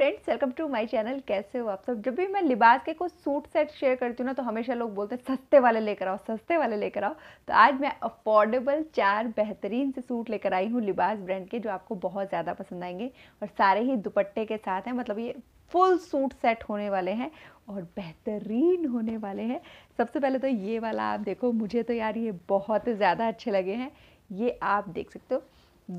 Friends welcome to my channel कैसे हो आप सब जब भी मैं लिबास के कुछ सूट सेट शेयर करती हूँ ना तो हमेशा लोग बोलते हैं सस्ते वाले लेकर आओ सस्ते वाले लेकर आओ तो आज मैं अफोर्डेबल चार बेहतरीन से सूट लेकर आई हूँ लिबास ब्रांड के जो आपको बहुत ज़्यादा पसंद आएंगे और सारे ही दुपट्टे के साथ हैं मतलब ये फुल सूट सेट होने वाले हैं और बेहतरीन होने वाले हैं सबसे पहले तो ये वाला आप देखो मुझे तो यार ये बहुत ज़्यादा अच्छे लगे हैं ये आप देख सकते हो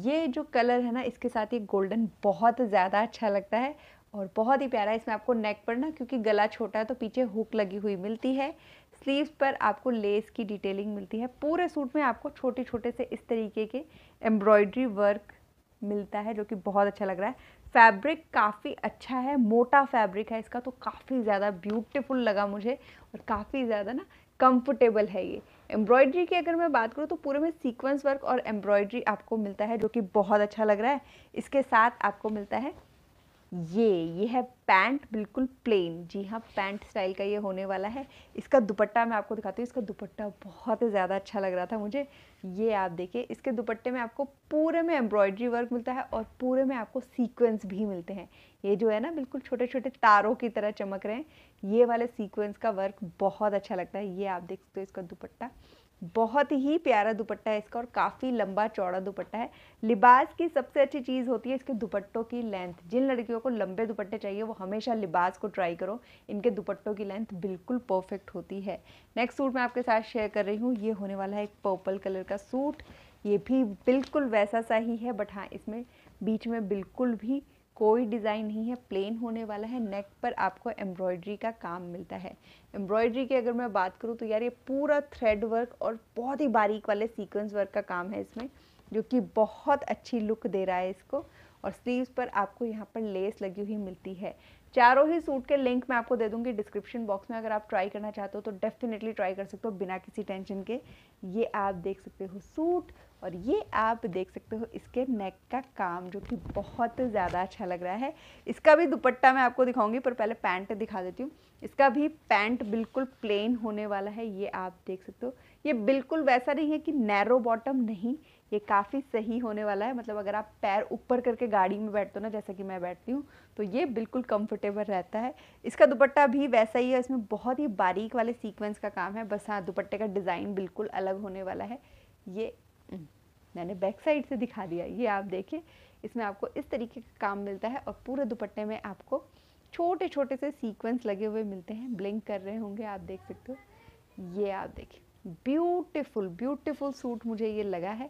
ये जो कलर है ना इसके साथ ये गोल्डन बहुत ज़्यादा अच्छा लगता है और बहुत ही प्यारा है इसमें आपको नेक पर ना क्योंकि गला छोटा है तो पीछे हुक लगी हुई मिलती है स्लीव्स पर आपको लेस की डिटेलिंग मिलती है पूरे सूट में आपको छोटे छोटे से इस तरीके के एम्ब्रॉयड्री वर्क मिलता है जो कि बहुत अच्छा लग रहा है फैब्रिक काफ़ी अच्छा है मोटा फैब्रिक है इसका तो काफ़ी ज़्यादा ब्यूटीफुल लगा मुझे और काफ़ी ज़्यादा ना कंफर्टेबल है ये एम्ब्रॉयड्री की अगर मैं बात करूँ तो पूरे में सीक्वेंस वर्क और एम्ब्रॉयड्री आपको मिलता है जो कि बहुत अच्छा लग रहा है इसके साथ आपको मिलता है ये ये है पैंट बिल्कुल प्लेन जी हाँ पैंट स्टाइल का ये होने वाला है इसका दुपट्टा मैं आपको दिखाती हूँ इसका दुपट्टा बहुत ही ज़्यादा अच्छा लग रहा था मुझे ये आप देखिए इसके दुपट्टे में आपको पूरे में एम्ब्रॉयड्री वर्क मिलता है और पूरे में आपको सीक्वेंस भी मिलते हैं ये जो है ना बिल्कुल छोटे छोटे तारों की तरह चमक रहे हैं ये वाले सीक्वेंस का वर्क बहुत अच्छा लगता है ये आप देख सकते हो इसका दुपट्टा बहुत ही प्यारा दुपट्टा है इसका और काफ़ी लंबा चौड़ा दुपट्टा है लिबास की सबसे अच्छी चीज़ होती है इसके दुपट्टों की लेंथ जिन लड़कियों को लंबे दुपट्टे चाहिए वो हमेशा लिबास को ट्राई करो इनके दुपट्टों की लेंथ बिल्कुल परफेक्ट होती है नेक्स्ट सूट मैं आपके साथ शेयर कर रही हूँ ये होने वाला है एक पर्पल कलर का सूट ये भी बिल्कुल वैसा सा ही है बट हाँ इसमें बीच में बिल्कुल भी कोई डिज़ाइन नहीं है प्लेन होने वाला है नेक पर आपको एम्ब्रॉयडरी का काम मिलता है एम्ब्रॉयडरी की अगर मैं बात करूँ तो यार ये पूरा थ्रेड वर्क और बहुत ही बारीक वाले सीक्वेंस वर्क का काम है इसमें जो कि बहुत अच्छी लुक दे रहा है इसको और स्लीव्स पर आपको यहाँ पर लेस लगी हुई मिलती है चारों ही सूट के लिंक मैं आपको दे दूंगी डिस्क्रिप्शन बॉक्स में अगर आप ट्राई करना चाहते हो तो डेफिनेटली ट्राई कर सकते हो बिना किसी टेंशन के ये आप देख सकते हो सूट और ये आप देख सकते हो इसके नेक का काम जो कि बहुत ज़्यादा अच्छा लग रहा है इसका भी दुपट्टा मैं आपको दिखाऊंगी पर पहले पैंट दिखा देती हूँ इसका भी पैंट बिल्कुल प्लेन होने वाला है ये आप देख सकते हो ये बिल्कुल वैसा नहीं है कि नैरो बॉटम नहीं ये काफ़ी सही होने वाला है मतलब अगर आप पैर ऊपर करके गाड़ी में बैठते हो ना जैसा कि मैं बैठती हूँ तो ये बिल्कुल कंफर्टेबल रहता है इसका दुपट्टा भी वैसा ही है इसमें बहुत ही बारीक वाले सीक्वेंस का काम है बस हाँ दुपट्टे का डिज़ाइन बिल्कुल अलग होने वाला है ये हम्म। मैंने बैक साइड से दिखा दिया ये आप देखिए इसमें आपको इस तरीके का काम मिलता है और पूरे दुपट्टे में आपको छोटे छोटे से सीक्वेंस लगे हुए मिलते हैं ब्लिंक कर रहे होंगे आप देख सकते हो ये आप देखिए ब्यूटीफुल ब्यूटीफुल सूट मुझे ये लगा है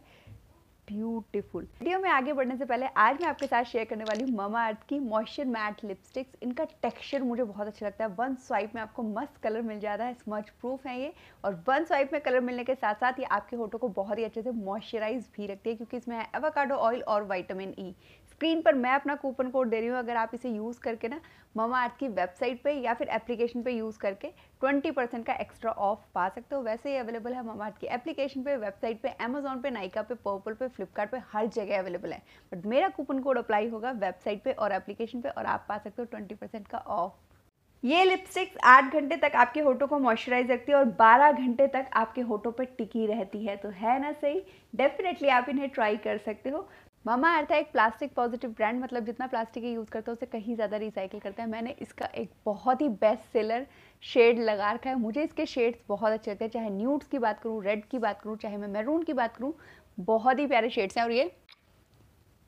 ब्यूटीफुल वीडियो में आगे बढ़ने से पहले आज मैं आपके साथ शेयर करने वाली हूँ ममा अर्थ की मॉइस्चर मैट लिपस्टिक्स इनका टेक्सचर मुझे बहुत अच्छा लगता है वन स्वाइप में आपको मस्त कलर मिल जाता है स्मच प्रूफ है ये और वन स्वाइप में कलर मिलने के साथ साथ ये आपके होटो को बहुत ही अच्छे से मॉइस्चराइज भी रखती है क्योंकि इसमें है एवाकाडो ऑयल और वाइटामिन ई स्क्रीन पर मैं अपना कूपन कोड दे रही हूँ अगर आप इसे यूज़ करके ना ममा अर्थ की वेबसाइट पर या फिर एप्लीकेशन पर यूज़ करके ट्वेंटी परसेंट का एक्स्ट्रा ऑफ पा सकते हो वैसे ही अवेलेबल है ममार्थ की एप्लीकेशन पे वेबसाइट पे अमेजोन पे नाइका पे पर्पल पे फ्लिपकार्ट पे हर जगह अवेलेबल है बट मेरा कूपन कोड अप्लाई होगा वेबसाइट पे और एप्लीकेशन पे और आप पा सकते हो ट्वेंटी परसेंट का ऑफ ये लिपस्टिक्स आठ घंटे तक आपके होठों को मॉइस्चराइज रखती है और बारह घंटे तक आपके होठों पर टिकी रहती है तो है ना सही डेफिनेटली आप इन्हें ट्राई कर सकते हो मामा अर्थ है एक प्लास्टिक पॉजिटिव ब्रांड मतलब जितना प्लास्टिक यूज़ करता है उसे कहीं ज़्यादा रिसाइकिल करता है मैंने इसका एक बहुत ही बेस्ट सेलर शेड लगा रखा है मुझे इसके शेड्स बहुत अच्छे लगते हैं चाहे न्यूट्स की बात करूँ रेड की बात करूँ चाहे मैं मैरून की बात करूँ बहुत ही प्यारे शेड्स हैं और ये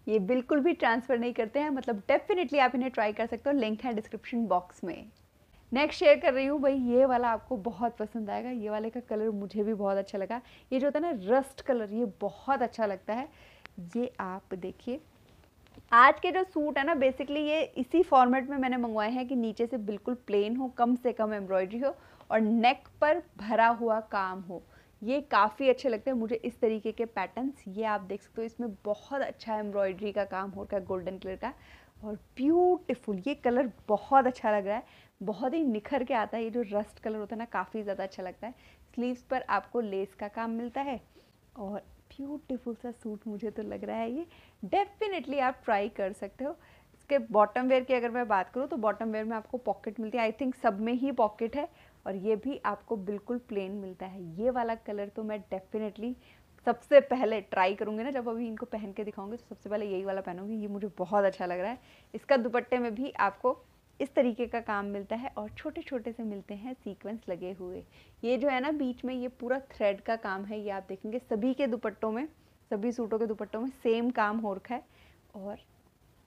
ये बिल्कुल भी ट्रांसफ़र नहीं करते हैं मतलब डेफिनेटली आप इन्हें ट्राई कर सकते हो लिंक है डिस्क्रिप्शन बॉक्स में नेक्स्ट शेयर कर रही हूँ भाई ये वाला आपको बहुत पसंद आएगा ये वाले का कलर मुझे भी बहुत अच्छा लगा ये जो होता है ना रस्ट कलर ये बहुत अच्छा लगता है ये आप देखिए आज के जो सूट है ना बेसिकली ये इसी फॉर्मेट में मैंने मंगवाए हैं कि नीचे से बिल्कुल प्लेन हो कम से कम एम्ब्रॉयडरी हो और नेक पर भरा हुआ काम हो ये काफ़ी अच्छे लगते हैं मुझे इस तरीके के पैटर्न्स ये आप देख सकते हो इसमें बहुत अच्छा एम्ब्रॉयडरी का काम हो है गोल्डन कलर का और ब्यूटिफुल ये कलर बहुत अच्छा लग रहा है बहुत ही निखर के आता है ये जो रस्ट कलर होता है ना काफ़ी ज़्यादा अच्छा लगता है स्लीव्स पर आपको लेस का काम मिलता है और ब्यूटीफुल सा सूट मुझे तो लग रहा है ये डेफिनेटली आप ट्राई कर सकते हो इसके बॉटम वेयर की अगर मैं बात करूँ तो बॉटम वेयर में आपको पॉकेट मिलती है आई थिंक सब में ही पॉकेट है और ये भी आपको बिल्कुल प्लेन मिलता है ये वाला कलर तो मैं डेफिनेटली सबसे पहले ट्राई करूँगी ना जब अभी इनको पहन के दिखाऊंगी तो सबसे पहले यही वाला पहनूंगी ये मुझे बहुत अच्छा लग रहा है इसका दुपट्टे में भी आपको इस तरीके का काम मिलता है और छोटे छोटे से मिलते हैं सीक्वेंस लगे हुए ये जो है ना बीच में ये पूरा थ्रेड का काम है ये आप देखेंगे सभी के दुपट्टों में सभी सूटों के दुपट्टों में सेम काम हो रखा है और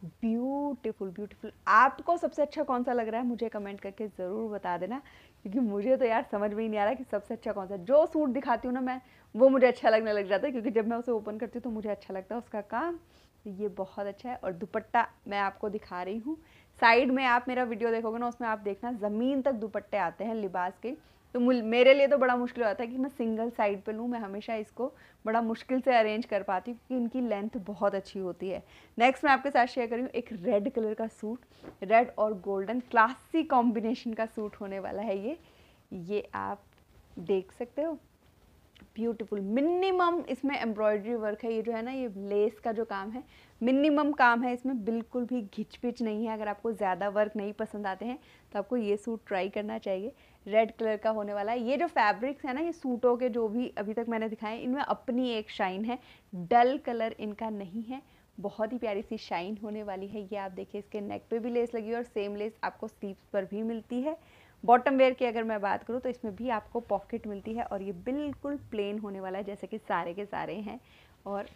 ब्यूटीफुल ब्यूटीफुल आपको सबसे अच्छा कौन सा लग रहा है मुझे कमेंट करके ज़रूर बता देना क्योंकि मुझे तो यार समझ में ही नहीं आ रहा कि सबसे अच्छा कौन सा जो सूट दिखाती हूँ ना मैं वो मुझे अच्छा लगने लग जाता है क्योंकि जब मैं उसे ओपन करती हूँ तो मुझे अच्छा लगता है उसका काम तो ये बहुत अच्छा है और दुपट्टा मैं आपको दिखा रही हूँ साइड में आप मेरा वीडियो देखोगे ना उसमें आप देखना ज़मीन तक दुपट्टे आते हैं लिबास के तो मेरे लिए तो बड़ा मुश्किल होता है कि मैं सिंगल साइड पे लूँ मैं हमेशा इसको बड़ा मुश्किल से अरेंज कर पाती हूँ क्योंकि इनकी लेंथ बहुत अच्छी होती है नेक्स्ट मैं आपके साथ शेयर कर रही हूँ एक रेड कलर का सूट रेड और गोल्डन क्लासी कॉम्बिनेशन का सूट होने वाला है ये ये आप देख सकते हो ब्यूटीफुल मिनिमम इसमें एम्ब्रॉयडरी वर्क है ये जो है ना ये लेस का जो काम है मिनिमम काम है इसमें बिल्कुल भी घिच पिच नहीं है अगर आपको ज़्यादा वर्क नहीं पसंद आते हैं तो आपको ये सूट ट्राई करना चाहिए रेड कलर का होने वाला है ये जो फैब्रिक्स है ना ये सूटों के जो भी अभी तक मैंने दिखाए इनमें अपनी एक शाइन है डल कलर इनका नहीं है बहुत ही प्यारी सी शाइन होने वाली है ये आप देखिए इसके नेक पे भी लेस लगी है और सेम लेस आपको स्लीव्स पर भी मिलती है बॉटम वेयर की अगर मैं बात करूँ तो इसमें भी आपको पॉकेट मिलती है और ये बिल्कुल प्लेन होने वाला है जैसे कि सारे के सारे हैं और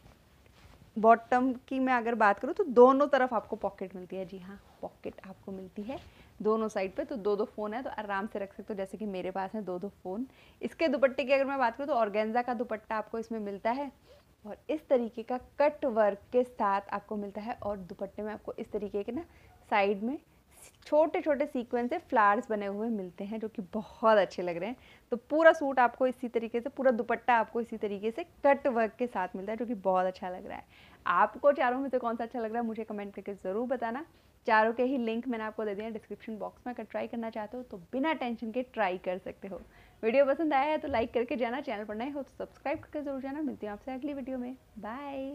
बॉटम की मैं अगर बात करूँ तो दोनों तरफ आपको पॉकेट मिलती है जी हाँ पॉकेट आपको मिलती है दोनों साइड पे तो दो दो फ़ोन है तो आराम से रख सकते हो जैसे कि मेरे पास है दो दो फ़ोन इसके दुपट्टे की अगर मैं बात करूँ तो ऑर्गेंजा का दुपट्टा आपको इसमें मिलता है और इस तरीके का कट वर्क के साथ आपको मिलता है और दुपट्टे में आपको इस तरीके के ना साइड में छोटे छोटे सीक्वेंस से फ्लावर्स बने हुए मिलते हैं जो कि बहुत अच्छे लग रहे हैं तो पूरा सूट आपको इसी तरीके से पूरा दुपट्टा आपको इसी तरीके से कट वर्क के साथ मिलता है जो कि बहुत अच्छा लग रहा है आपको चारों में से कौन सा अच्छा लग रहा है मुझे कमेंट करके ज़रूर बताना चारों के ही लिंक मैंने आपको दे दिया डिस्क्रिप्शन बॉक्स में अगर ट्राई करना चाहते हो तो बिना टेंशन के ट्राई कर सकते हो वीडियो पसंद आया है तो लाइक करके जाना चैनल पर नए हो तो सब्सक्राइब करके जरूर जाना मिलती हूँ आपसे अगली वीडियो में बाय